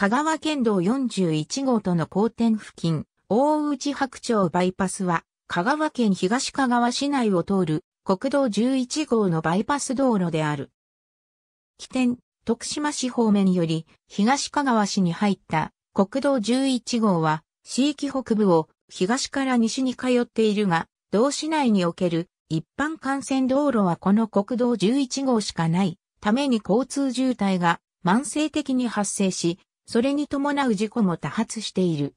香川県道41号との交点付近、大内白鳥バイパスは、香川県東香川市内を通る国道11号のバイパス道路である。起点、徳島市方面より東香川市に入った国道11号は、地域北部を東から西に通っているが、同市内における一般幹線道路はこの国道11号しかないために交通渋滞が慢性的に発生し、それに伴う事故も多発している。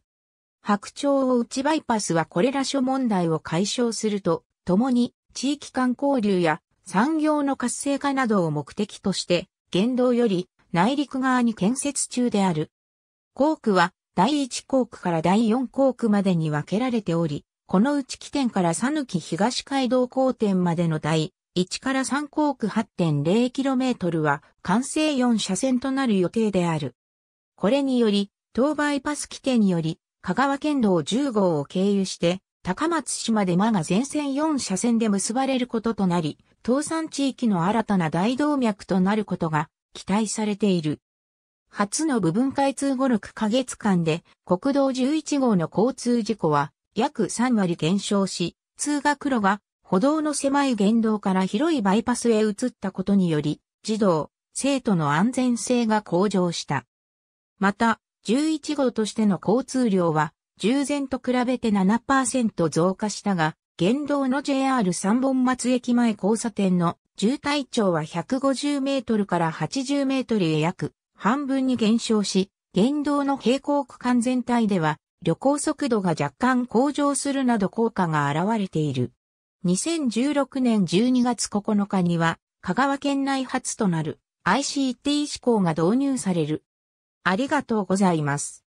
白鳥を打ちバイパスはこれら諸問題を解消すると、共に地域間交流や産業の活性化などを目的として、現動より内陸側に建設中である。工区は第1工区から第4工区までに分けられており、このうち起点からぬき東街道交点までの第1から3工区 8.0km は完成4車線となる予定である。これにより、東バイパス規定により、香川県道10号を経由して、高松市まで間が全線4車線で結ばれることとなり、東山地域の新たな大動脈となることが期待されている。初の部分開通後6ヶ月間で国道11号の交通事故は約3割減少し、通学路が歩道の狭い言動から広いバイパスへ移ったことにより、児童、生徒の安全性が向上した。また、11号としての交通量は、従前と比べて7%増加したが、現動の JR 三本松駅前交差点の渋滞長は150メートルから80メートルへ約半分に減少し、現動の平行区間全体では旅行速度が若干向上するなど効果が現れている。2016年12月9日には香川県内初となる ICT 志行が導入される。ありがとうございます。